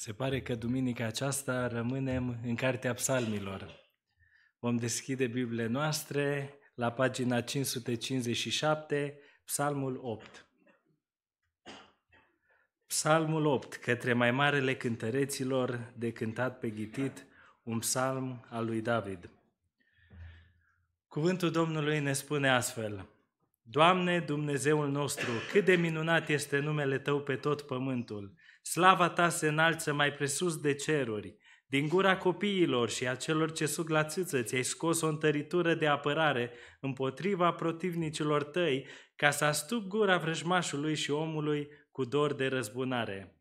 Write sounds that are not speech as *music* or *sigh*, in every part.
Se pare că duminica aceasta rămânem în Cartea Psalmilor. Vom deschide Bibliile noastre la pagina 557, Psalmul 8. Psalmul 8, către mai marele cântăreților de cântat pe ghitit, un psalm al lui David. Cuvântul Domnului ne spune astfel, Doamne, Dumnezeul nostru, cât de minunat este numele Tău pe tot pământul! Slava ta se înalță mai presus de ceruri. Din gura copiilor și a celor ce suc la țâță ți-ai scos o întăritură de apărare împotriva protivnicilor tăi ca să astup gura vrăjmașului și omului cu dor de răzbunare.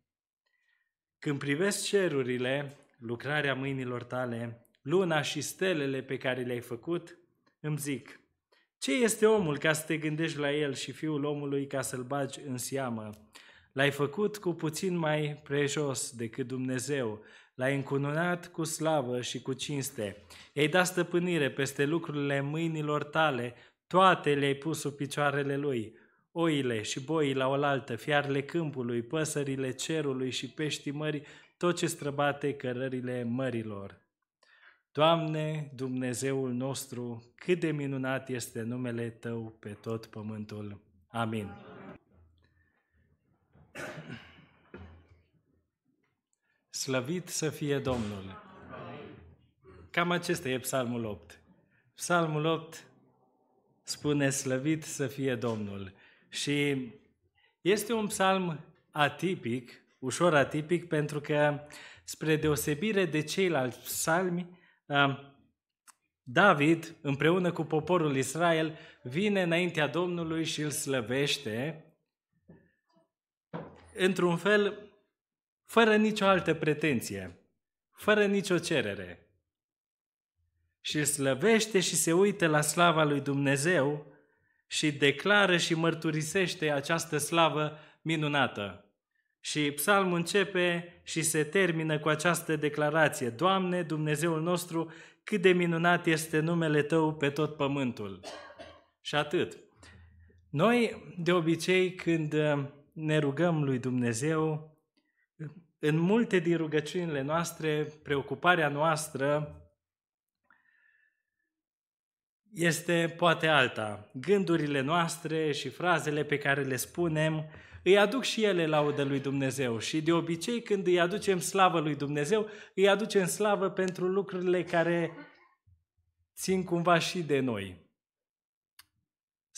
Când privesc cerurile, lucrarea mâinilor tale, luna și stelele pe care le-ai făcut, îmi zic, ce este omul ca să te gândești la el și fiul omului ca să-l bagi în seamă? L-ai făcut cu puțin mai prejos decât Dumnezeu, l-ai încununat cu slavă și cu cinste. I-ai dat stăpânire peste lucrurile mâinilor tale, toate le-ai pus sub picioarele lui. Oile și boii la oaltă, fiarele câmpului, păsările cerului și peștii mării, tot ce străbate cărările mărilor. Doamne, Dumnezeul nostru, cât de minunat este numele Tău pe tot pământul. Amin. Amin. *coughs* Slăvit să fie Domnul! Cam acesta e Psalmul 8. Psalmul 8 spune slăvit să fie Domnul. Și este un psalm atipic, ușor atipic, pentru că, spre deosebire de ceilalți psalmi, uh, David, împreună cu poporul Israel, vine înaintea Domnului și îl slăvește într-un fel, fără nicio altă pretenție, fără nicio cerere. Și îl slăvește și se uită la slava lui Dumnezeu și declară și mărturisește această slavă minunată. Și psalmul începe și se termină cu această declarație. Doamne, Dumnezeul nostru, cât de minunat este numele Tău pe tot pământul. Și atât. Noi, de obicei, când ne rugăm lui Dumnezeu, în multe din rugăciunile noastre, preocuparea noastră este poate alta. Gândurile noastre și frazele pe care le spunem îi aduc și ele laudă lui Dumnezeu și de obicei când îi aducem slavă lui Dumnezeu, îi aducem slavă pentru lucrurile care țin cumva și de noi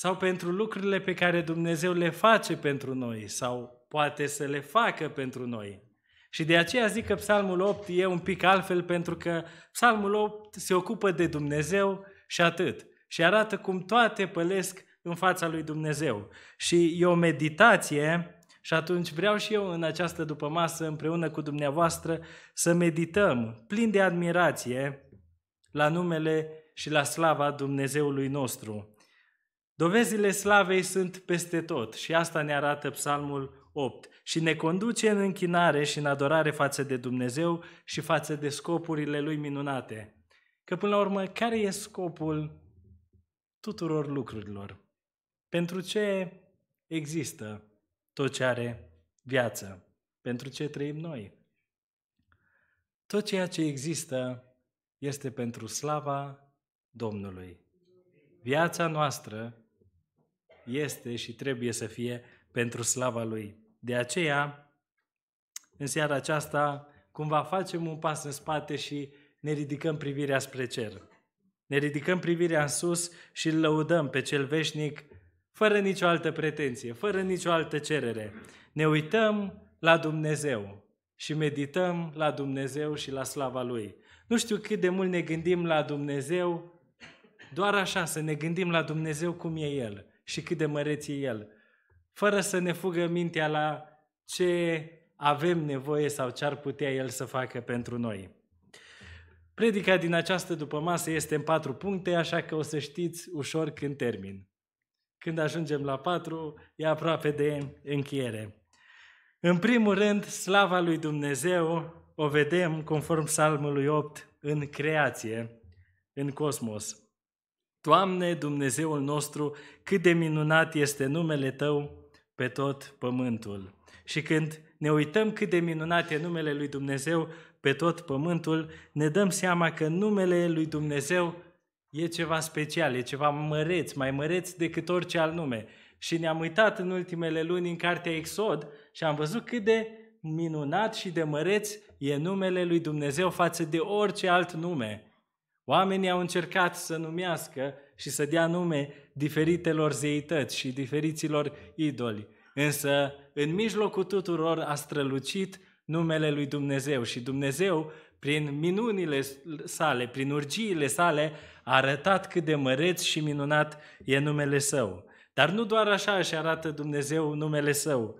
sau pentru lucrurile pe care Dumnezeu le face pentru noi sau poate să le facă pentru noi. Și de aceea zic că Psalmul 8 e un pic altfel pentru că Psalmul 8 se ocupă de Dumnezeu și atât. Și arată cum toate pălesc în fața lui Dumnezeu. Și e o meditație și atunci vreau și eu în această dupămasă împreună cu dumneavoastră să medităm plin de admirație la numele și la slava Dumnezeului nostru. Dovezile slavei sunt peste tot și asta ne arată Psalmul 8 și ne conduce în închinare și în adorare față de Dumnezeu și față de scopurile Lui minunate. Că până la urmă, care e scopul tuturor lucrurilor? Pentru ce există tot ce are viață? Pentru ce trăim noi? Tot ceea ce există este pentru slava Domnului. Viața noastră este și trebuie să fie pentru slava Lui. De aceea, în seara aceasta, cumva facem un pas în spate și ne ridicăm privirea spre cer. Ne ridicăm privirea în sus și îl lăudăm pe cel veșnic fără nicio altă pretenție, fără nicio altă cerere. Ne uităm la Dumnezeu și medităm la Dumnezeu și la slava Lui. Nu știu cât de mult ne gândim la Dumnezeu, doar așa, să ne gândim la Dumnezeu cum e El și cât de măreț e El, fără să ne fugă mintea la ce avem nevoie sau ce ar putea El să facă pentru noi. Predica din această după masă este în patru puncte, așa că o să știți ușor când termin. Când ajungem la patru, e aproape de încheiere. În primul rând, slava lui Dumnezeu o vedem, conform psalmului 8, în creație, în cosmos. Doamne, Dumnezeul nostru, cât de minunat este numele Tău pe tot pământul. Și când ne uităm cât de minunat e numele lui Dumnezeu pe tot pământul, ne dăm seama că numele lui Dumnezeu e ceva special, e ceva măreț, mai măreț decât orice alt nume. Și ne-am uitat în ultimele luni în cartea Exod și am văzut cât de minunat și de măreț e numele lui Dumnezeu față de orice alt nume. Oamenii au încercat să numească și să dea nume diferitelor zeități și diferiților idoli. Însă, în mijlocul tuturor a strălucit numele lui Dumnezeu și Dumnezeu, prin minunile sale, prin urgiile sale, a arătat cât de măreț și minunat e numele Său. Dar nu doar așa își arată Dumnezeu numele Său.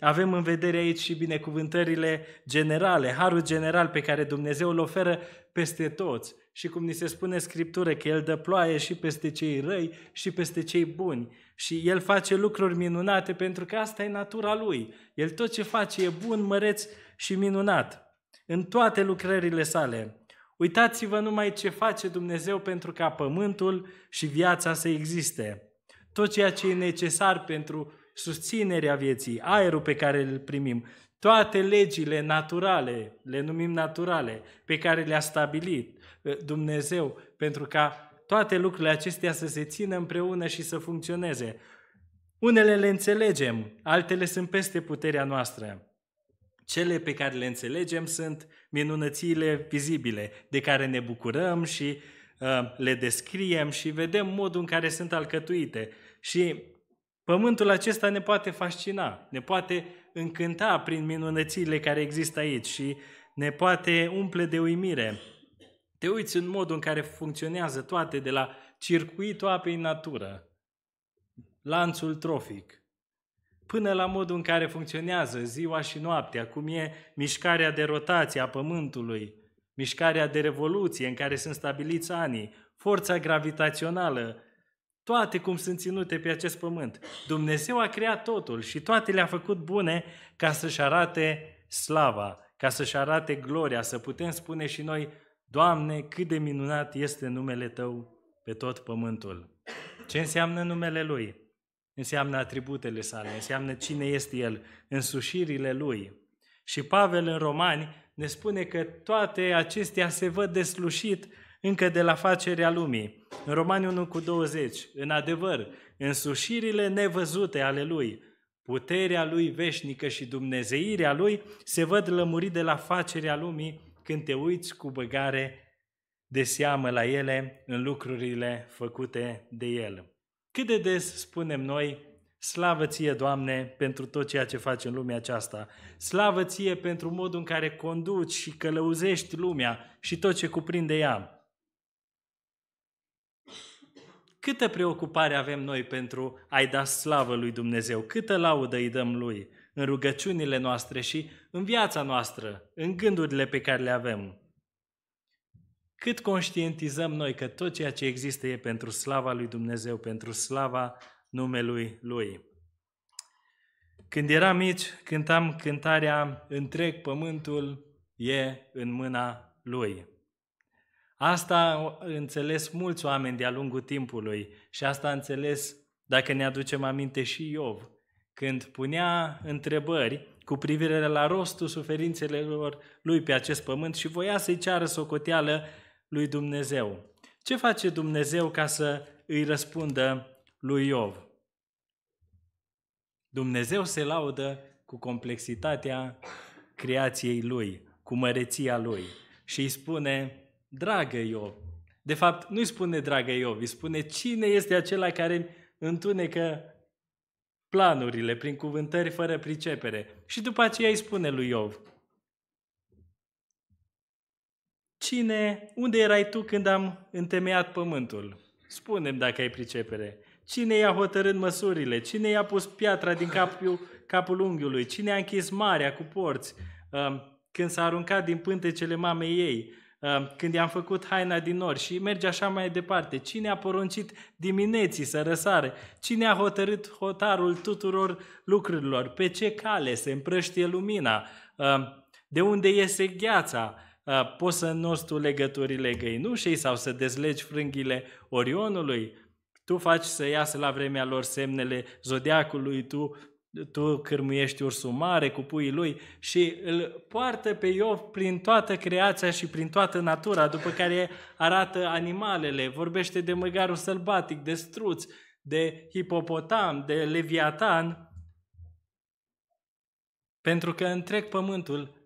Avem în vedere aici și binecuvântările generale, harul general pe care Dumnezeu îl oferă peste toți și cum ni se spune în Scriptură că El dă ploaie și peste cei răi și peste cei buni. Și El face lucruri minunate pentru că asta e natura Lui. El tot ce face e bun, măreț și minunat. În toate lucrările sale. Uitați-vă numai ce face Dumnezeu pentru ca pământul și viața să existe. Tot ceea ce e necesar pentru susținerea vieții, aerul pe care îl primim, toate legile naturale, le numim naturale, pe care le-a stabilit, Eh, Dumnezeu pentru ca toate lucrurile acestea să se țină împreună și să funcționeze. Unele le înțelegem, altele sunt peste puterea noastră. Cele pe care le înțelegem sunt minunățile vizibile, de care ne bucurăm și uh, le descriem și vedem modul în care sunt alcătuite. Și pământul acesta ne poate fascina, ne poate încânta prin minunățile care există aici și ne poate umple de uimire. Te uiți în modul în care funcționează toate, de la circuitul apei în natură, lanțul trofic, până la modul în care funcționează ziua și noaptea, cum e mișcarea de rotație a Pământului, mișcarea de revoluție în care sunt stabiliți anii, forța gravitațională, toate cum sunt ținute pe acest pământ. Dumnezeu a creat totul și toate le-a făcut bune ca să-și arate slava, ca să-și arate gloria, să putem spune și noi, Doamne, cât de minunat este numele Tău pe tot pământul. Ce înseamnă numele Lui? Înseamnă atributele sale, înseamnă cine este El, însușirile Lui. Și Pavel în Romani ne spune că toate acestea se văd deslușit încă de la facerea lumii. În Romani 1 cu 20, în adevăr, însușirile nevăzute ale Lui, puterea Lui veșnică și dumnezeirea Lui se văd lămurit de la facerea lumii când te uiți cu băgare de seamă la ele în lucrurile făcute de El. Cât de des spunem noi, slavă ție, Doamne, pentru tot ceea ce faci în lumea aceasta, slavă ție pentru modul în care conduci și călăuzești lumea și tot ce cuprinde ea. Câtă preocupare avem noi pentru a-i da slavă lui Dumnezeu, câtă laudă îi dăm lui, în rugăciunile noastre și în viața noastră, în gândurile pe care le avem. Cât conștientizăm noi că tot ceea ce există e pentru slava lui Dumnezeu, pentru slava numelui Lui. Când eram mici, cântam cântarea Întreg pământul e în mâna Lui. Asta înțeles mulți oameni de-a lungul timpului și asta a înțeles, dacă ne aducem aminte, și Iov când punea întrebări cu privire la rostul suferințelor lui pe acest pământ și voia să-i ceară socoteală lui Dumnezeu. Ce face Dumnezeu ca să îi răspundă lui Iov? Dumnezeu se laudă cu complexitatea creației lui, cu măreția lui și îi spune, dragă Iov, de fapt nu îi spune dragă Iov, îi spune cine este acela care întunecă planurile prin cuvântări fără pricepere. Și după aceea îi spune lui Iov, Cine, unde erai tu când am întemeiat pământul? Spunem dacă ai pricepere. Cine i-a hotărât măsurile? Cine i-a pus piatra din capul, capul unghiului? Cine a închis marea cu porți? Um, când s-a aruncat din pântecele mamei ei? când i-am făcut haina din nor și merge așa mai departe. Cine a poruncit dimineții să răsare? Cine a hotărât hotarul tuturor lucrurilor? Pe ce cale se împrăștie lumina? De unde iese gheața? Poți să înnoți tu legăturile găinușei sau să dezlegi frânghile Orionului? Tu faci să iasă la vremea lor semnele zodiacului, tu tu cârmuiești ursul mare cu puii lui și îl poartă pe Iov prin toată creația și prin toată natura, după care arată animalele, vorbește de măgarul sălbatic, de struț, de hipopotam, de leviatan, pentru că întreg pământul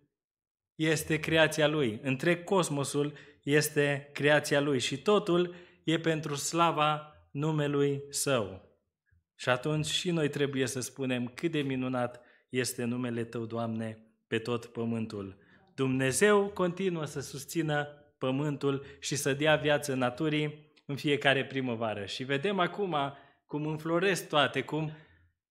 este creația lui, întreg cosmosul este creația lui și totul e pentru slava numelui său. Și atunci și noi trebuie să spunem cât de minunat este numele Tău, Doamne, pe tot pământul. Dumnezeu continuă să susțină pământul și să dea viață naturii în fiecare primăvară. Și vedem acum cum înfloresc toate, cum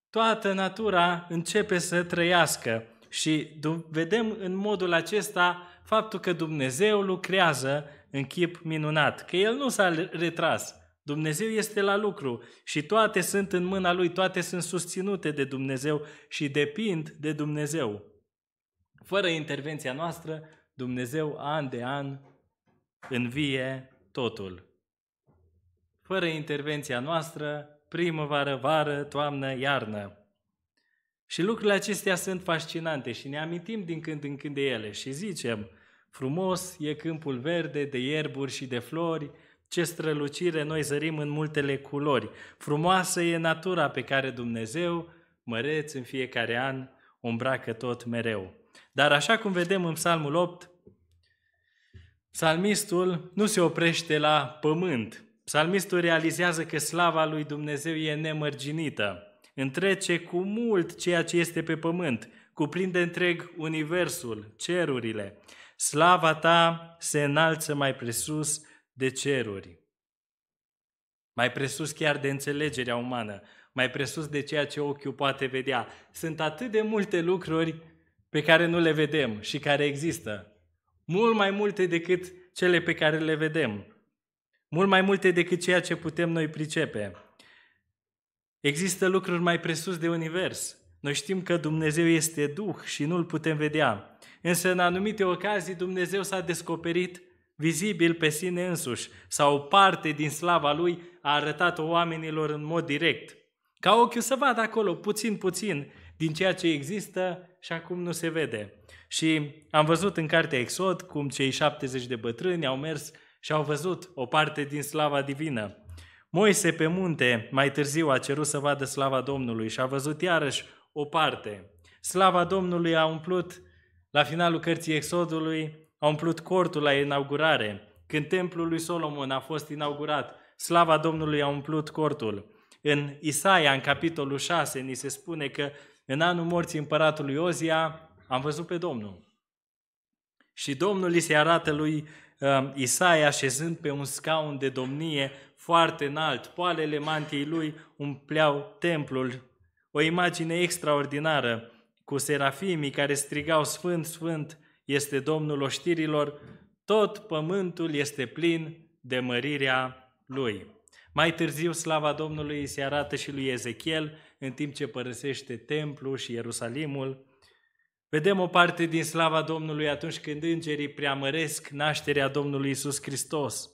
toată natura începe să trăiască. Și vedem în modul acesta faptul că Dumnezeu lucrează în chip minunat, că El nu s-a retras, Dumnezeu este la lucru și toate sunt în mâna Lui, toate sunt susținute de Dumnezeu și depind de Dumnezeu. Fără intervenția noastră, Dumnezeu an de an învie totul. Fără intervenția noastră, primăvară, vară, toamnă, iarnă. Și lucrurile acestea sunt fascinante și ne amintim din când în când de ele și zicem, frumos e câmpul verde de ierburi și de flori, ce strălucire noi zărim în multele culori. Frumoasă e natura pe care Dumnezeu, măreț în fiecare an, o îmbracă tot mereu. Dar așa cum vedem în Psalmul 8, psalmistul nu se oprește la pământ. Psalmistul realizează că slava lui Dumnezeu e nemărginită. Întrece cu mult ceea ce este pe pământ, cuprinde întreg universul, cerurile. Slava ta se înalță mai presus de ceruri, mai presus chiar de înțelegerea umană, mai presus de ceea ce ochiul poate vedea. Sunt atât de multe lucruri pe care nu le vedem și care există. Mult mai multe decât cele pe care le vedem. Mult mai multe decât ceea ce putem noi pricepe. Există lucruri mai presus de univers. Noi știm că Dumnezeu este Duh și nu-L putem vedea. Însă, în anumite ocazii, Dumnezeu s-a descoperit vizibil pe sine însuși sau o parte din slava lui a arătat-o oamenilor în mod direct. Ca ochiul să vadă acolo puțin, puțin din ceea ce există și acum nu se vede. Și am văzut în cartea Exod cum cei 70 de bătrâni au mers și au văzut o parte din slava divină. Moise pe munte mai târziu a cerut să vadă slava Domnului și a văzut iarăși o parte. Slava Domnului a umplut la finalul cărții Exodului a umplut cortul la inaugurare. Când templul lui Solomon a fost inaugurat, slava Domnului a umplut cortul. În Isaia, în capitolul 6, ni se spune că în anul morții împăratului Ozia am văzut pe Domnul. Și Domnul îi se arată lui uh, Isaia așezând pe un scaun de domnie foarte înalt. Poalele mantiei lui umpleau templul. O imagine extraordinară cu serafimii care strigau Sfânt, Sfânt este Domnul oștirilor, tot pământul este plin de mărirea lui. Mai târziu slava Domnului se arată și lui Ezechiel în timp ce părăsește templul și Ierusalimul. Vedem o parte din slava Domnului atunci când îngerii preamăresc nașterea Domnului Isus Hristos.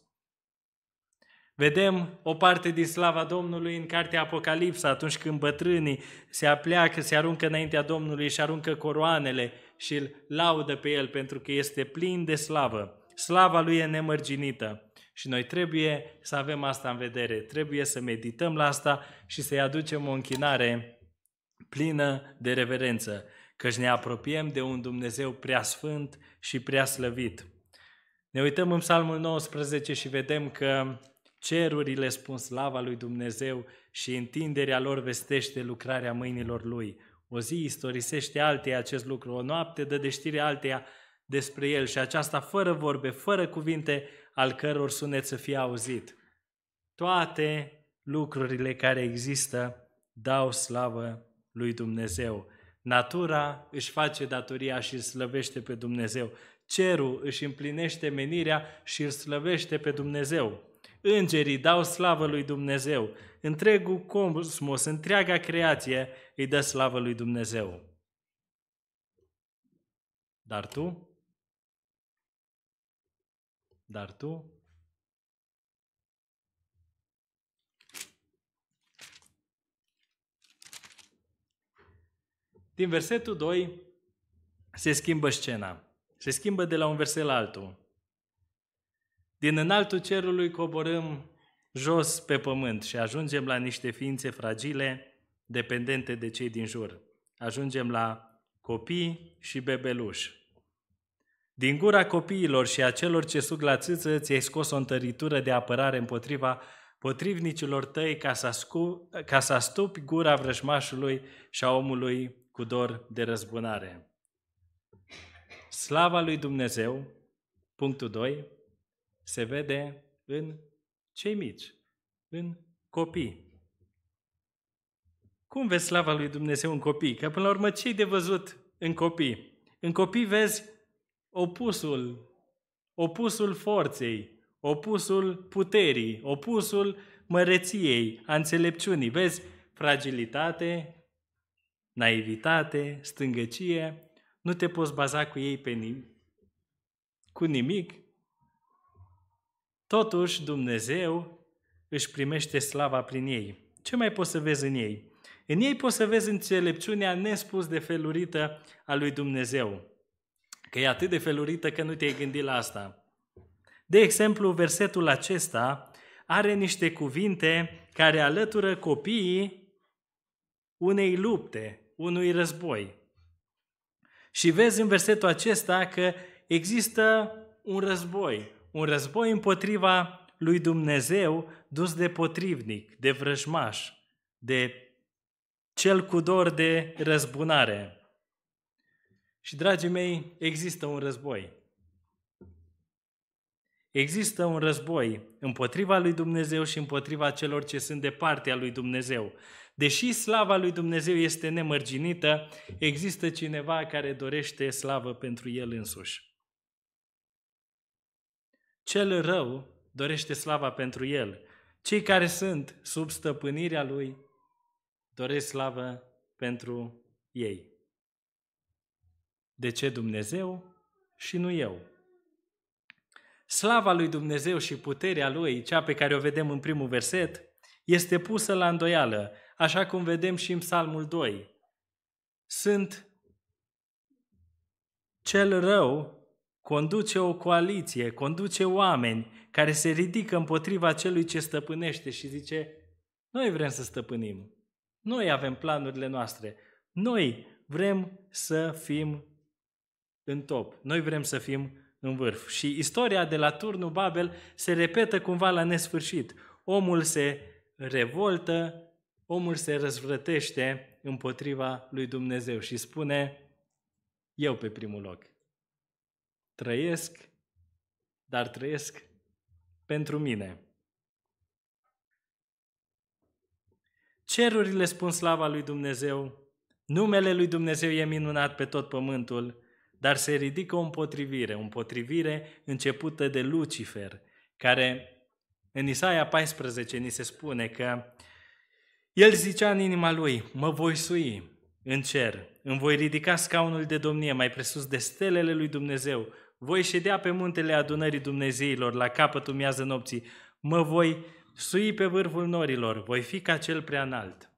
Vedem o parte din slava Domnului în cartea Apocalipsa, atunci când bătrânii se apleacă, se aruncă înaintea Domnului și aruncă coroanele și îl laudă pe el pentru că este plin de slavă. Slava lui e nemărginită și noi trebuie să avem asta în vedere, trebuie să medităm la asta și să-i aducem o închinare plină de reverență, căci ne apropiem de un Dumnezeu prea sfânt și prea slăvit. Ne uităm în Psalmul 19 și vedem că cerurile spun slava lui Dumnezeu și întinderea lor vestește lucrarea mâinilor lui. O zi istorisește alteia acest lucru, o noapte dă de știre alteia despre el și aceasta fără vorbe, fără cuvinte al căror sunet să fie auzit. Toate lucrurile care există dau slavă lui Dumnezeu. Natura își face datoria și îl slăvește pe Dumnezeu. Cerul își împlinește menirea și îl slăvește pe Dumnezeu. Îngerii dau slavă lui Dumnezeu întregul cosmos, întreaga creație îi dă slavă lui Dumnezeu. Dar tu? Dar tu? Din versetul 2 se schimbă scena. Se schimbă de la un verset la altul. Din înaltul cerului coborâm jos pe pământ și ajungem la niște ființe fragile, dependente de cei din jur. Ajungem la copii și bebeluși. Din gura copiilor și a celor ce sug la țâță, ți-ai scos o întăritură de apărare împotriva potrivnicilor tăi ca să, ascu, ca să astupi gura vrăjmașului și a omului cu dor de răzbunare. Slava lui Dumnezeu, punctul 2, se vede în cei mici, în copii. Cum vezi slava lui Dumnezeu în copii? Că până la urmă ce de văzut în copii? În copii vezi opusul, opusul forței, opusul puterii, opusul măreției, a înțelepciunii. Vezi fragilitate, naivitate, stângăcie, nu te poți baza cu ei pe nimic, cu nimic, Totuși, Dumnezeu își primește slava prin ei. Ce mai poți să vezi în ei? În ei poți să vezi înțelepciunea nespus de felurită a lui Dumnezeu. Că e atât de felurită că nu te-ai gândit la asta. De exemplu, versetul acesta are niște cuvinte care alătură copiii unei lupte, unui război. Și vezi în versetul acesta că există un război, un război împotriva lui Dumnezeu dus de potrivnic, de vrăjmaș, de cel cu dor de răzbunare. Și, dragii mei, există un război. Există un război împotriva lui Dumnezeu și împotriva celor ce sunt de partea lui Dumnezeu. Deși slava lui Dumnezeu este nemărginită, există cineva care dorește slavă pentru el însuși. Cel rău dorește slava pentru el. Cei care sunt sub stăpânirea lui doresc slavă pentru ei. De ce Dumnezeu și nu eu? Slava lui Dumnezeu și puterea lui, cea pe care o vedem în primul verset, este pusă la îndoială, așa cum vedem și în Psalmul 2. Sunt cel rău conduce o coaliție, conduce oameni care se ridică împotriva celui ce stăpânește și zice, noi vrem să stăpânim, noi avem planurile noastre, noi vrem să fim în top, noi vrem să fim în vârf. Și istoria de la turnul Babel se repetă cumva la nesfârșit. Omul se revoltă, omul se răzvrătește împotriva lui Dumnezeu și spune, eu pe primul loc. Trăiesc, dar trăiesc pentru mine. Cerurile spun slava lui Dumnezeu, numele lui Dumnezeu e minunat pe tot pământul, dar se ridică o împotrivire, o împotrivire începută de Lucifer, care în Isaia 14 ni se spune că el zicea în inima lui, mă voi sui în cer, îmi voi ridica scaunul de domnie mai presus de stelele lui Dumnezeu, voi ședea pe muntele adunării Dumnezeilor la capătul miază nopții. Mă voi sui pe vârful norilor. Voi fi ca cel prea înalt.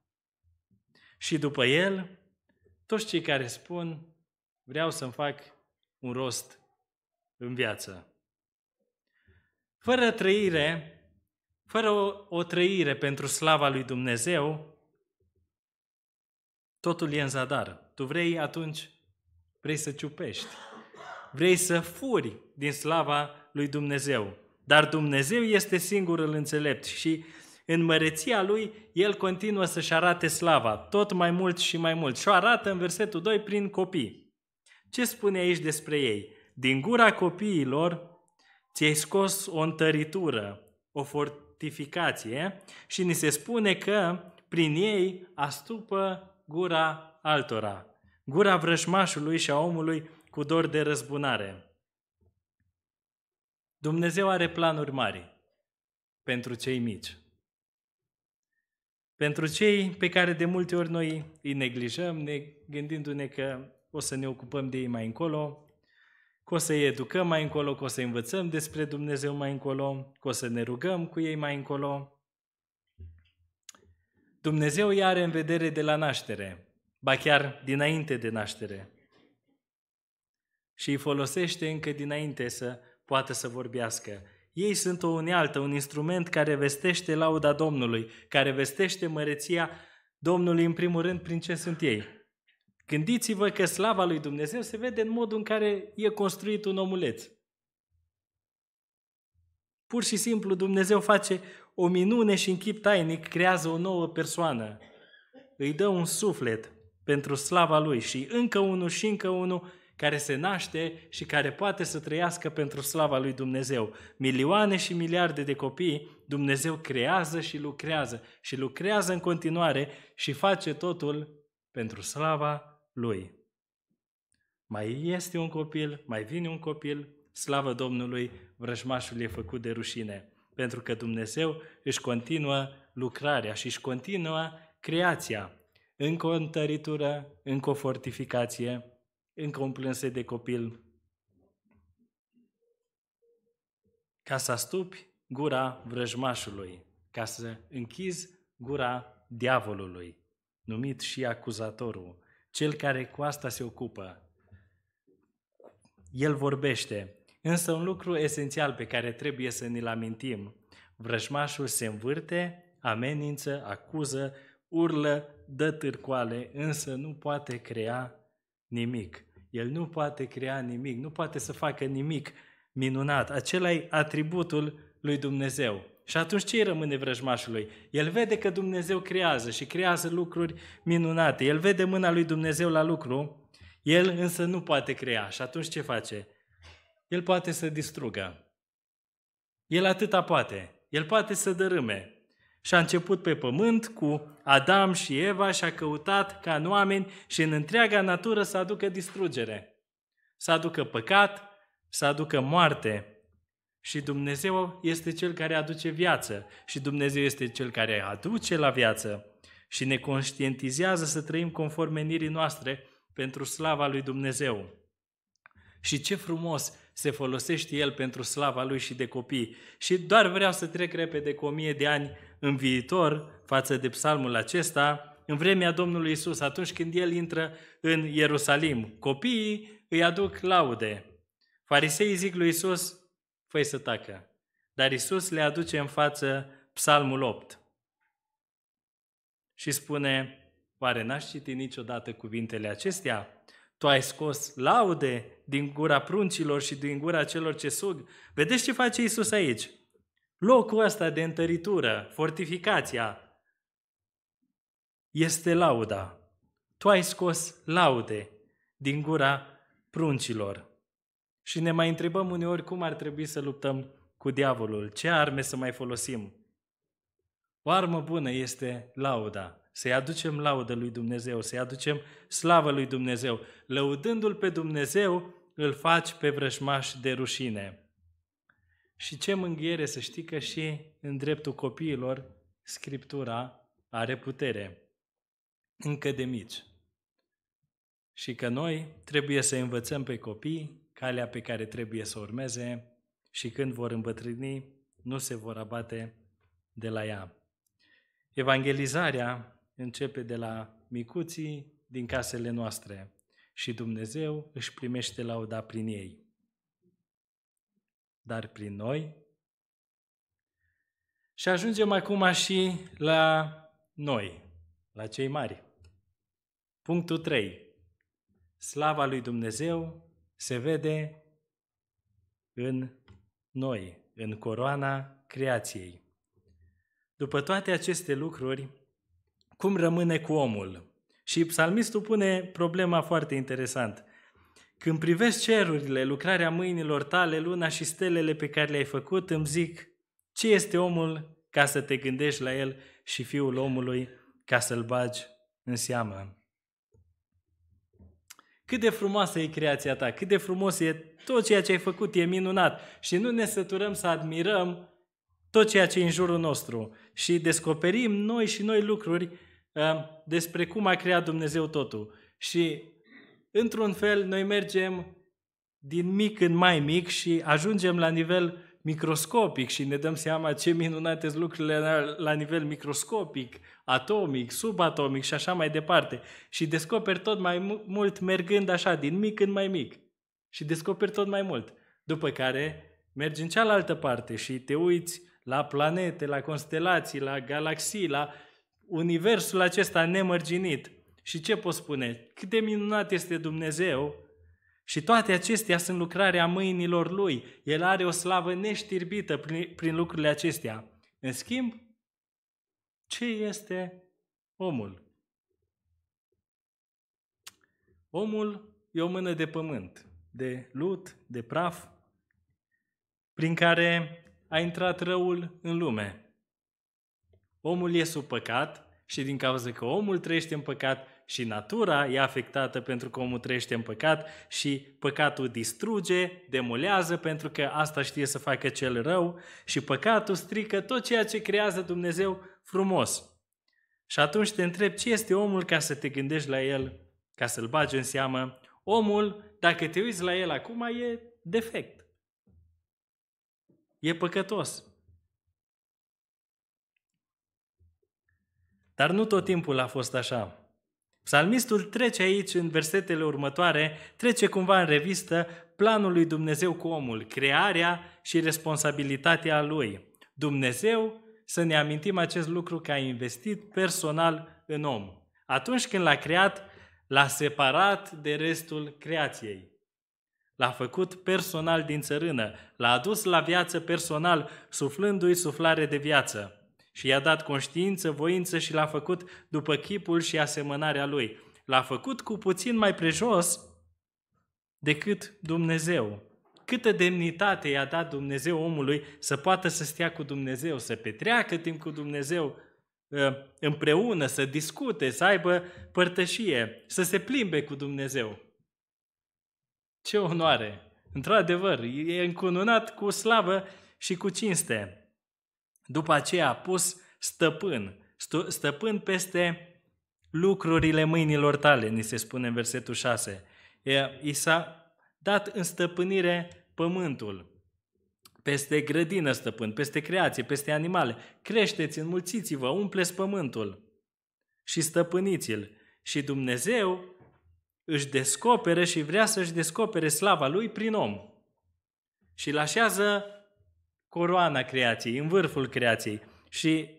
Și după el, toți cei care spun, vreau să-mi fac un rost în viață. Fără trăire, fără o, o trăire pentru slava lui Dumnezeu, totul e în zadar. Tu vrei atunci, vrei să ciupești vrei să furi din slava lui Dumnezeu. Dar Dumnezeu este singurul înțelept și în măreția lui, el continuă să-și arate slava, tot mai mult și mai mult. Și o arată în versetul 2 prin copii. Ce spune aici despre ei? Din gura copiilor ți-ai scos o întăritură, o fortificație și ni se spune că prin ei astupă gura altora. Gura vrășmașului și a omului cu dor de răzbunare. Dumnezeu are planuri mari pentru cei mici. Pentru cei pe care de multe ori noi îi neglijăm, ne, gândindu-ne că o să ne ocupăm de ei mai încolo, că o să îi educăm mai încolo, că o să învățăm despre Dumnezeu mai încolo, că o să ne rugăm cu ei mai încolo. Dumnezeu îi are în vedere de la naștere, ba chiar dinainte de naștere și îi folosește încă dinainte să poată să vorbească. Ei sunt o unealtă, un instrument care vestește lauda Domnului, care vestește măreția Domnului în primul rând prin ce sunt ei. Gândiți-vă că slava lui Dumnezeu se vede în modul în care e construit un omuleț. Pur și simplu Dumnezeu face o minune și în chip tainic creează o nouă persoană. Îi dă un suflet pentru slava lui și încă unul și încă unul care se naște și care poate să trăiască pentru slava lui Dumnezeu. Milioane și miliarde de copii Dumnezeu creează și lucrează și lucrează în continuare și face totul pentru slava lui. Mai este un copil, mai vine un copil, slavă Domnului, vrăjmașul e făcut de rușine, pentru că Dumnezeu își continuă lucrarea și își continuă creația, încă o întăritură, încă o fortificație, încă un plânse de copil. Ca să astupi gura vrăjmașului, ca să închizi gura diavolului, numit și acuzatorul, cel care cu asta se ocupă. El vorbește, însă un lucru esențial pe care trebuie să ne-l amintim, vrăjmașul se învârte, amenință, acuză, urlă, dă târcoale, însă nu poate crea nimic. El nu poate crea nimic, nu poate să facă nimic minunat. Acela e atributul lui Dumnezeu. Și atunci ce rămâne vrăjmașului? El vede că Dumnezeu creează și creează lucruri minunate. El vede mâna lui Dumnezeu la lucru, el însă nu poate crea. Și atunci ce face? El poate să distrugă. El atâta poate. El poate să dărâme și a început pe pământ cu Adam și Eva și a căutat ca în oameni și în întreaga natură să aducă distrugere, să aducă păcat, să aducă moarte. Și Dumnezeu este Cel care aduce viață și Dumnezeu este Cel care aduce la viață și ne conștientizează să trăim conform menirii noastre pentru slava lui Dumnezeu. Și ce frumos se folosește El pentru slava Lui și de copii. Și doar vreau să trec repede cu o mie de ani în viitor față de psalmul acesta, în vremea Domnului Isus, atunci când el intră în Ierusalim. Copiii îi aduc laude. Fariseii zic lui Isus, făi să tacă. Dar Isus le aduce în față psalmul 8 și spune, oare n-aș citi niciodată cuvintele acestea? Tu ai scos laude din gura pruncilor și din gura celor ce sug. Vedeți ce face Isus aici? Locul ăsta de întăritură, fortificația, este lauda. Tu ai scos laude din gura pruncilor. Și ne mai întrebăm uneori cum ar trebui să luptăm cu diavolul, ce arme să mai folosim. O armă bună este lauda, să-i aducem laudă lui Dumnezeu, să-i aducem slavă lui Dumnezeu. Lăudându-L pe Dumnezeu, îl faci pe vrășmaș de rușine. Și ce mânghiere să știi că și în dreptul copiilor Scriptura are putere, încă de mici. Și că noi trebuie să învățăm pe copii calea pe care trebuie să urmeze și când vor îmbătrâni, nu se vor abate de la ea. Evangelizarea începe de la micuții din casele noastre și Dumnezeu își primește lauda prin ei dar prin noi. Și ajungem acum și la noi, la cei mari. Punctul 3. Slava lui Dumnezeu se vede în noi, în coroana creației. După toate aceste lucruri, cum rămâne cu omul? Și psalmistul pune problema foarte interesant. Când privesc cerurile, lucrarea mâinilor tale, luna și stelele pe care le-ai făcut, îmi zic, ce este omul ca să te gândești la el și fiul omului ca să-l bagi în seamă? Cât de frumoasă e creația ta, cât de frumos e tot ceea ce ai făcut, e minunat. Și nu ne săturăm să admirăm tot ceea ce e în jurul nostru și descoperim noi și noi lucruri uh, despre cum a creat Dumnezeu totul. Și într-un fel, noi mergem din mic în mai mic și ajungem la nivel microscopic și ne dăm seama ce minunate sunt lucrurile la nivel microscopic, atomic, subatomic și așa mai departe. Și descoperi tot mai mult mergând așa, din mic în mai mic. Și descoperi tot mai mult. După care mergi în cealaltă parte și te uiți la planete, la constelații, la galaxii, la universul acesta nemărginit. Și ce pot spune? Cât de minunat este Dumnezeu și toate acestea sunt lucrarea mâinilor Lui. El are o slavă neștirbită prin, prin lucrurile acestea. În schimb, ce este omul? Omul e o mână de pământ, de lut, de praf, prin care a intrat răul în lume. Omul e sub păcat, și din cauza că omul trăiește în păcat și natura e afectată pentru că omul trăiește în păcat și păcatul distruge, demolează pentru că asta știe să facă cel rău și păcatul strică tot ceea ce creează Dumnezeu frumos. Și atunci te întreb ce este omul ca să te gândești la el, ca să-l bagi în seamă. Omul, dacă te uiți la el acum, e defect. E păcătos. Dar nu tot timpul a fost așa. Psalmistul trece aici, în versetele următoare, trece cumva în revistă planul lui Dumnezeu cu omul, crearea și responsabilitatea lui. Dumnezeu, să ne amintim acest lucru, că a investit personal în om. Atunci când l-a creat, l-a separat de restul creației. L-a făcut personal din țărână, l-a adus la viață personal, suflându-i suflare de viață și i-a dat conștiință, voință și l-a făcut după chipul și asemănarea lui. L-a făcut cu puțin mai prejos decât Dumnezeu. Câtă demnitate i-a dat Dumnezeu omului să poată să stea cu Dumnezeu, să petreacă timp cu Dumnezeu ă, împreună, să discute, să aibă părtășie, să se plimbe cu Dumnezeu. Ce onoare! Într-adevăr, e încununat cu slavă și cu cinste. După aceea a pus stăpân, stăpân peste lucrurile mâinilor tale, ni se spune în versetul 6. I s-a dat în stăpânire pământul, peste grădină stăpân, peste creație, peste animale. Creșteți, înmulțiți-vă, umpleți pământul și stăpâniți-l. Și Dumnezeu își descoperă și vrea să-și descopere slava lui prin om. Și îl așează coroana creației, în vârful creației și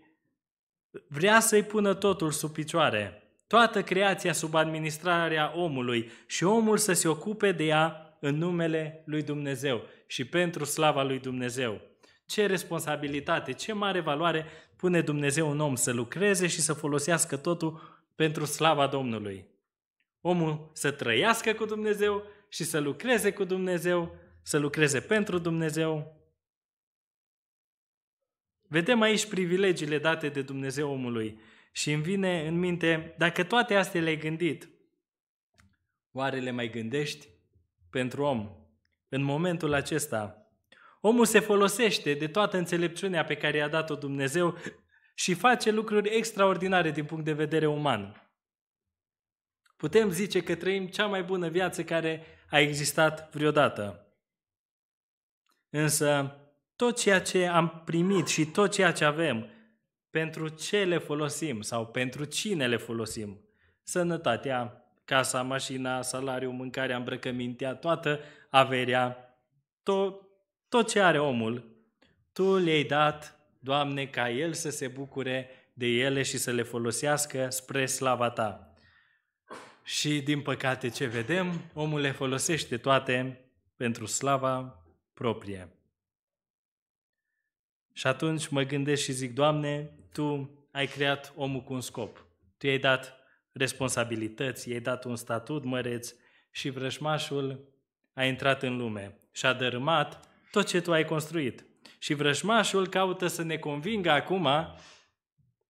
vrea să-i pună totul sub picioare. Toată creația sub administrarea omului și omul să se ocupe de ea în numele lui Dumnezeu și pentru slava lui Dumnezeu. Ce responsabilitate, ce mare valoare pune Dumnezeu în om să lucreze și să folosească totul pentru slava Domnului. Omul să trăiască cu Dumnezeu și să lucreze cu Dumnezeu, să lucreze pentru Dumnezeu Vedem aici privilegiile date de Dumnezeu omului și îmi vine în minte, dacă toate astea le-ai gândit, oare le mai gândești pentru om? În momentul acesta, omul se folosește de toată înțelepciunea pe care i-a dat-o Dumnezeu și face lucruri extraordinare din punct de vedere uman. Putem zice că trăim cea mai bună viață care a existat vreodată. Însă, tot ceea ce am primit și tot ceea ce avem, pentru ce le folosim sau pentru cine le folosim. Sănătatea, casa, mașina, salariul, mâncarea, îmbrăcămintea, toată averea, tot, tot ce are omul, Tu le-ai dat, Doamne, ca El să se bucure de ele și să le folosească spre slava Ta. Și din păcate ce vedem, omul le folosește toate pentru slava proprie. Și atunci mă gândesc și zic, Doamne, Tu ai creat omul cu un scop. Tu i-ai dat responsabilități, i-ai dat un statut măreț și vrășmașul a intrat în lume și a dărâmat tot ce Tu ai construit. Și vrășmașul caută să ne convingă acum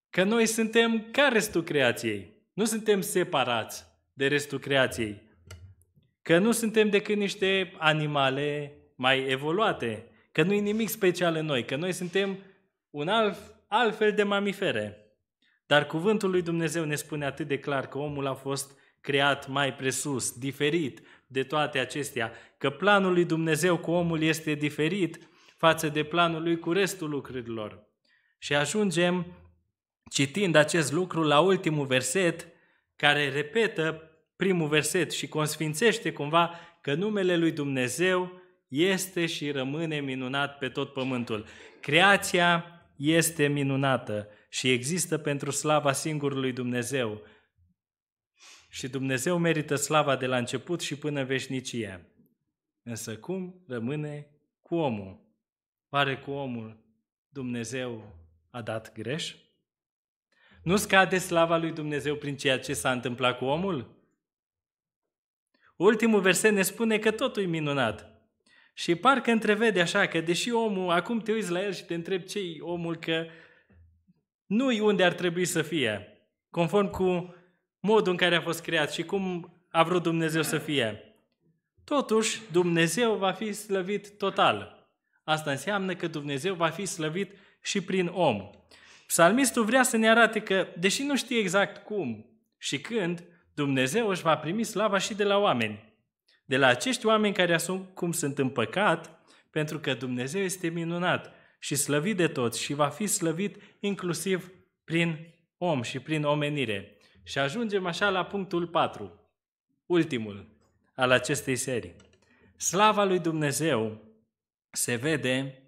că noi suntem ca restul creației. Nu suntem separați de restul creației. Că nu suntem decât niște animale mai evoluate, Că nu e nimic special în noi, că noi suntem un alt, alt fel de mamifere. Dar cuvântul lui Dumnezeu ne spune atât de clar că omul a fost creat mai presus, diferit de toate acestea, că planul lui Dumnezeu cu omul este diferit față de planul lui cu restul lucrurilor. Și ajungem, citind acest lucru, la ultimul verset, care repetă primul verset și consfințește cumva că numele lui Dumnezeu este și rămâne minunat pe tot pământul. Creația este minunată și există pentru slava singurului Dumnezeu. Și Dumnezeu merită slava de la început și până în veșnicie. Însă cum rămâne cu omul? Pare cu omul Dumnezeu a dat greș? Nu scade slava lui Dumnezeu prin ceea ce s-a întâmplat cu omul? Ultimul verset ne spune că totul e minunat. Și parcă întrevede așa că deși omul, acum te uiți la el și te întrebi ce omul că nu-i unde ar trebui să fie, conform cu modul în care a fost creat și cum a vrut Dumnezeu să fie. Totuși, Dumnezeu va fi slăvit total. Asta înseamnă că Dumnezeu va fi slăvit și prin om. Psalmistul vrea să ne arate că, deși nu știe exact cum și când, Dumnezeu își va primi slava și de la oameni de la acești oameni care sunt cum sunt în păcat, pentru că Dumnezeu este minunat și slăvit de toți și va fi slăvit inclusiv prin om și prin omenire. Și ajungem așa la punctul 4, ultimul al acestei serii. Slava lui Dumnezeu se vede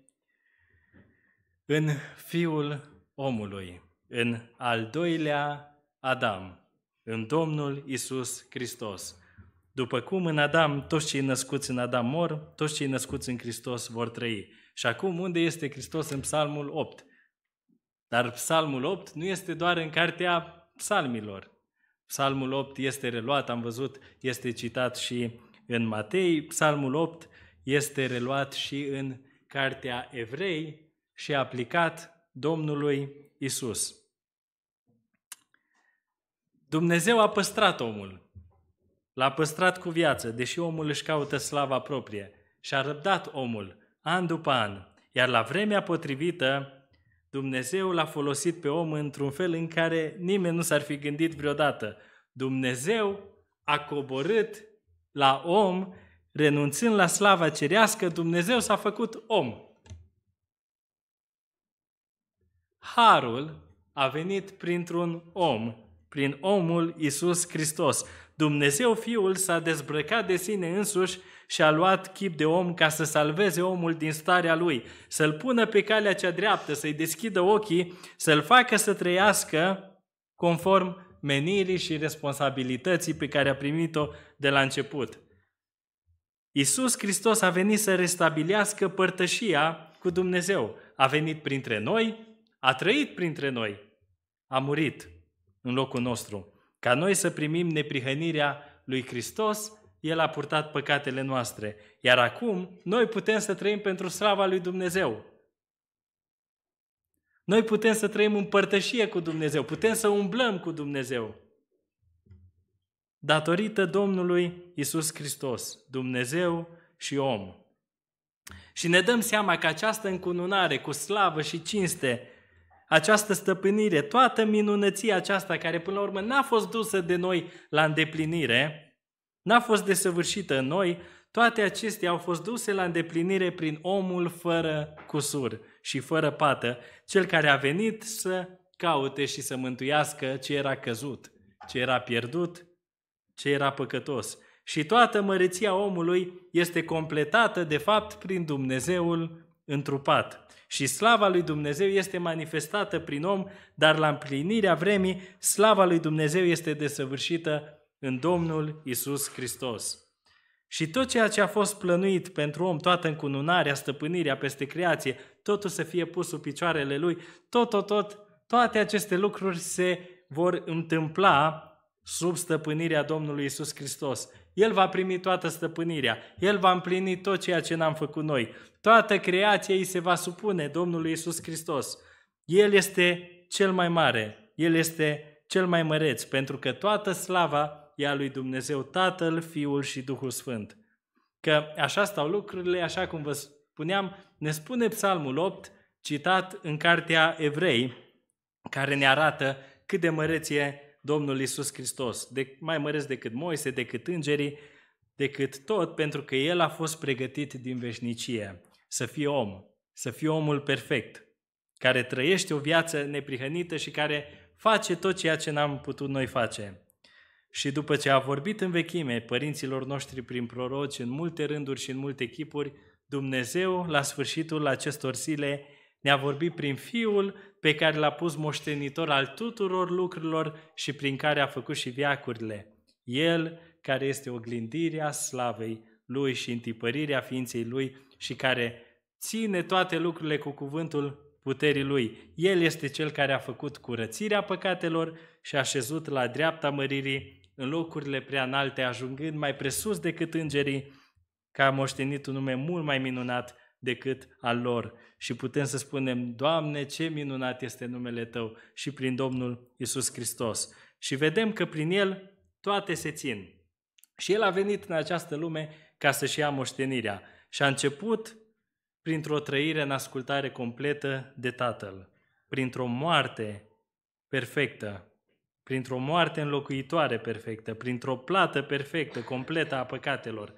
în Fiul omului, în al doilea Adam, în Domnul Isus Hristos. După cum în Adam, toți cei născuți în Adam mor, toți cei născuți în Hristos vor trăi. Și acum, unde este Hristos în Psalmul 8? Dar Psalmul 8 nu este doar în cartea psalmilor. Psalmul 8 este reluat, am văzut, este citat și în Matei. Psalmul 8 este reluat și în cartea Evrei și aplicat Domnului Isus. Dumnezeu a păstrat omul L-a păstrat cu viață, deși omul își caută slava proprie și a răbdat omul, an după an, iar la vremea potrivită, Dumnezeu l-a folosit pe om într-un fel în care nimeni nu s-ar fi gândit vreodată. Dumnezeu a coborât la om, renunțând la slava cerească, Dumnezeu s-a făcut om. Harul a venit printr-un om, prin omul Isus Hristos. Dumnezeu Fiul s-a dezbrăcat de sine însuși și a luat chip de om ca să salveze omul din starea lui, să-l pună pe calea cea dreaptă, să-i deschidă ochii, să-l facă să trăiască conform menirii și responsabilității pe care a primit-o de la început. Iisus Hristos a venit să restabilească părtășia cu Dumnezeu. A venit printre noi, a trăit printre noi, a murit în locul nostru. Ca noi să primim neprihănirea lui Hristos, El a purtat păcatele noastre. Iar acum, noi putem să trăim pentru slava lui Dumnezeu. Noi putem să trăim în părtășie cu Dumnezeu, putem să umblăm cu Dumnezeu. Datorită Domnului Isus Hristos, Dumnezeu și om. Și ne dăm seama că această încununare cu slavă și cinste această stăpânire, toată minunăția aceasta care până la urmă n-a fost dusă de noi la îndeplinire, n-a fost desăvârșită în noi, toate acestea au fost duse la îndeplinire prin omul fără cusur și fără pată, cel care a venit să caute și să mântuiască ce era căzut, ce era pierdut, ce era păcătos. Și toată măreția omului este completată, de fapt, prin Dumnezeul întrupat. Și slava lui Dumnezeu este manifestată prin om, dar la împlinirea vremii, slava lui Dumnezeu este desăvârșită în Domnul Isus Hristos. Și tot ceea ce a fost plănuit pentru om, toată încununarea, stăpânirea peste creație, totul să fie pus sub picioarele lui, tot, tot, tot, toate aceste lucruri se vor întâmpla sub stăpânirea Domnului Isus Hristos. El va primi toată stăpânirea, El va împlini tot ceea ce n-am făcut noi, Toată creația îi se va supune Domnului Isus Hristos. El este cel mai mare, El este cel mai măreț, pentru că toată slava e a lui Dumnezeu Tatăl, Fiul și Duhul Sfânt. Că așa stau lucrurile, așa cum vă spuneam, ne spune Psalmul 8, citat în cartea Evrei, care ne arată cât de măreț e Domnul Isus Hristos, de, mai măreț decât Moise, decât îngerii, decât tot, pentru că El a fost pregătit din veșnicie să fie om, să fie omul perfect, care trăiește o viață neprihănită și care face tot ceea ce n-am putut noi face. Și după ce a vorbit în vechime părinților noștri prin proroci în multe rânduri și în multe chipuri, Dumnezeu, la sfârșitul acestor zile, ne-a vorbit prin Fiul pe care l-a pus moștenitor al tuturor lucrurilor și prin care a făcut și viacurile. El, care este oglindirea slavei Lui și întipărirea ființei Lui, și care ține toate lucrurile cu cuvântul puterii lui. El este cel care a făcut curățirea păcatelor și a șezut la dreapta măririi în locurile prea înalte, ajungând mai presus decât îngerii, că a moștenit un nume mult mai minunat decât al lor. Și putem să spunem, Doamne, ce minunat este numele Tău și prin Domnul Isus Hristos. Și vedem că prin El toate se țin. Și El a venit în această lume ca să-și ia moștenirea. Și a început printr-o trăire în ascultare completă de Tatăl, printr-o moarte perfectă, printr-o moarte înlocuitoare perfectă, printr-o plată perfectă, completă a păcatelor.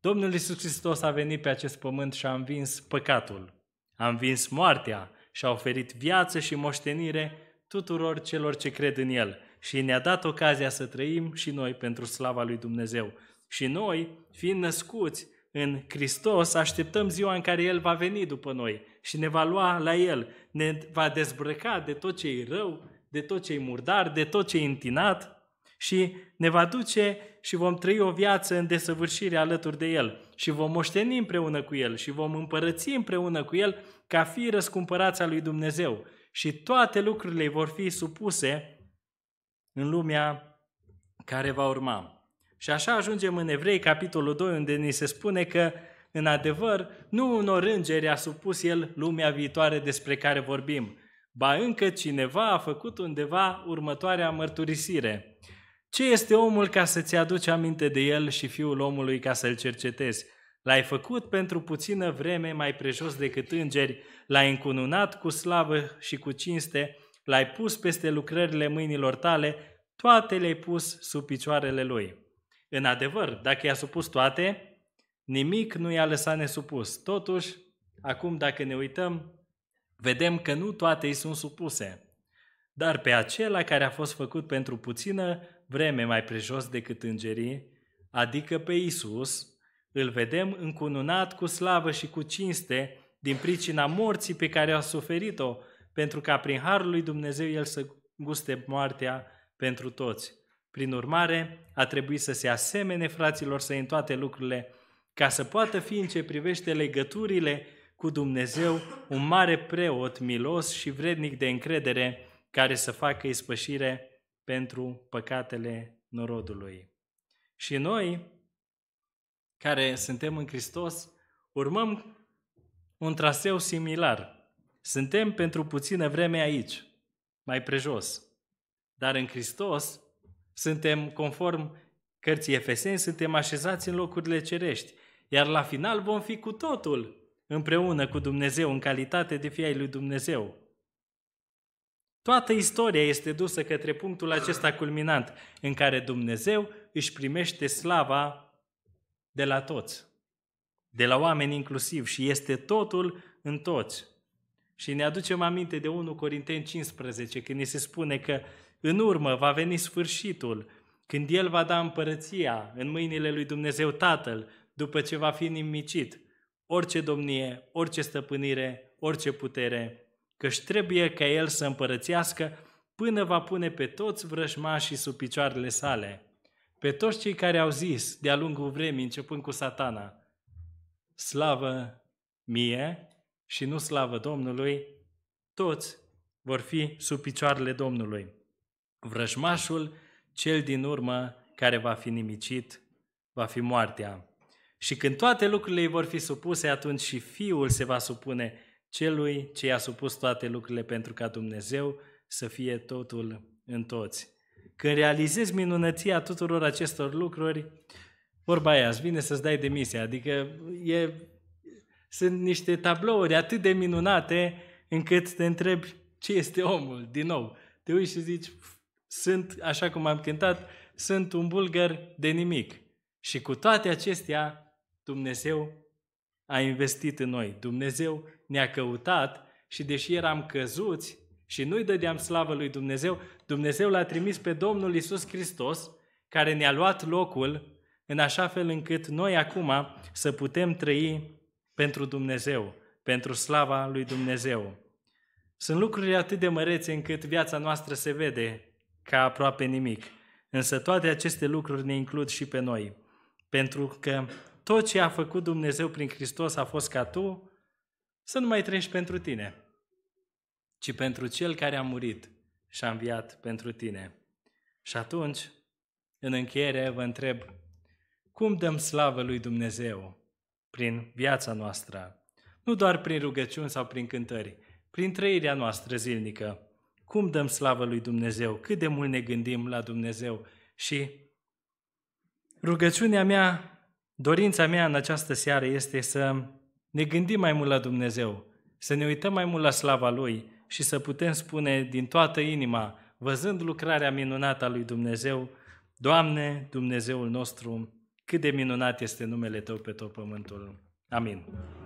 Domnul Iisus Hristos a venit pe acest pământ și a învins păcatul, a învins moartea și a oferit viață și moștenire tuturor celor ce cred în El și ne-a dat ocazia să trăim și noi pentru slava lui Dumnezeu. Și noi, fiind născuți în Hristos așteptăm ziua în care El va veni după noi și ne va lua la El, ne va dezbrăca de tot ce e rău, de tot ce e murdar, de tot ce e întinat și ne va duce și vom trăi o viață în desăvârșire alături de El și vom moșteni împreună cu El și vom împărăți împreună cu El ca fi răscumpărați lui Dumnezeu și toate lucrurile vor fi supuse în lumea care va urma. Și așa ajungem în Evrei, capitolul 2, unde ni se spune că, în adevăr, nu unor îngeri a supus el lumea viitoare despre care vorbim, ba încă cineva a făcut undeva următoarea mărturisire. Ce este omul ca să-ți aduci aminte de el și fiul omului ca să-l cercetezi? L-ai făcut pentru puțină vreme mai prejos decât îngeri, l-ai încununat cu slavă și cu cinste, l-ai pus peste lucrările mâinilor tale, toate le-ai pus sub picioarele lui. În adevăr, dacă i-a supus toate, nimic nu i-a lăsat nesupus. Totuși, acum dacă ne uităm, vedem că nu toate îi sunt supuse, dar pe acela care a fost făcut pentru puțină vreme mai prejos decât îngerii, adică pe Isus, îl vedem încununat cu slavă și cu cinste din pricina morții pe care a suferit-o, pentru ca prin harul lui Dumnezeu el să guste moartea pentru toți. Prin urmare, a trebuit să se asemene fraților săi în toate lucrurile, ca să poată fi în ce privește legăturile cu Dumnezeu un mare preot milos și vrednic de încredere, care să facă ispășire pentru păcatele norodului. Și noi, care suntem în Hristos, urmăm un traseu similar. Suntem pentru puțină vreme aici, mai prejos. Dar în Hristos suntem, conform cărții Efeseni, suntem așezați în locurile cerești, iar la final vom fi cu totul împreună cu Dumnezeu, în calitate de fii ai lui Dumnezeu. Toată istoria este dusă către punctul acesta culminant, în care Dumnezeu își primește slava de la toți, de la oameni inclusiv, și este totul în toți. Și ne aducem aminte de 1 Corinteni 15, când ni se spune că în urmă va veni sfârșitul, când el va da împărăția în mâinile lui Dumnezeu Tatăl, după ce va fi nimicit, orice domnie, orice stăpânire, orice putere, căci trebuie ca el să împărățească până va pune pe toți vrăjmașii sub picioarele sale, pe toți cei care au zis de-a lungul vremii, începând cu satana, slavă mie și nu slavă Domnului, toți vor fi sub picioarele Domnului. Vrăjmașul, cel din urmă care va fi nimicit, va fi moartea. Și când toate lucrurile îi vor fi supuse, atunci și Fiul se va supune celui ce i-a supus toate lucrurile pentru ca Dumnezeu să fie totul în toți. Când realizezi minunăția tuturor acestor lucruri, vorba aia, îți vine să-ți dai demisia. Adică e, sunt niște tablouri atât de minunate încât te întrebi ce este omul, din nou. Te uiți și zici, sunt, așa cum am cântat, sunt un bulgar de nimic. Și cu toate acestea, Dumnezeu a investit în noi. Dumnezeu ne-a căutat și deși eram căzuți și nu-i dădeam slavă lui Dumnezeu, Dumnezeu l-a trimis pe Domnul Isus Hristos, care ne-a luat locul în așa fel încât noi acum să putem trăi pentru Dumnezeu, pentru slava lui Dumnezeu. Sunt lucruri atât de mărețe încât viața noastră se vede ca aproape nimic. Însă toate aceste lucruri ne includ și pe noi. Pentru că tot ce a făcut Dumnezeu prin Hristos a fost ca tu să nu mai trăiești pentru tine, ci pentru Cel care a murit și a înviat pentru tine. Și atunci, în încheiere, vă întreb, cum dăm slavă lui Dumnezeu prin viața noastră? Nu doar prin rugăciuni sau prin cântări, prin trăirea noastră zilnică, cum dăm slavă lui Dumnezeu, cât de mult ne gândim la Dumnezeu. Și rugăciunea mea, dorința mea în această seară este să ne gândim mai mult la Dumnezeu, să ne uităm mai mult la slava Lui și să putem spune din toată inima, văzând lucrarea minunată a lui Dumnezeu, Doamne, Dumnezeul nostru, cât de minunat este numele Tău pe tot pământul. Amin.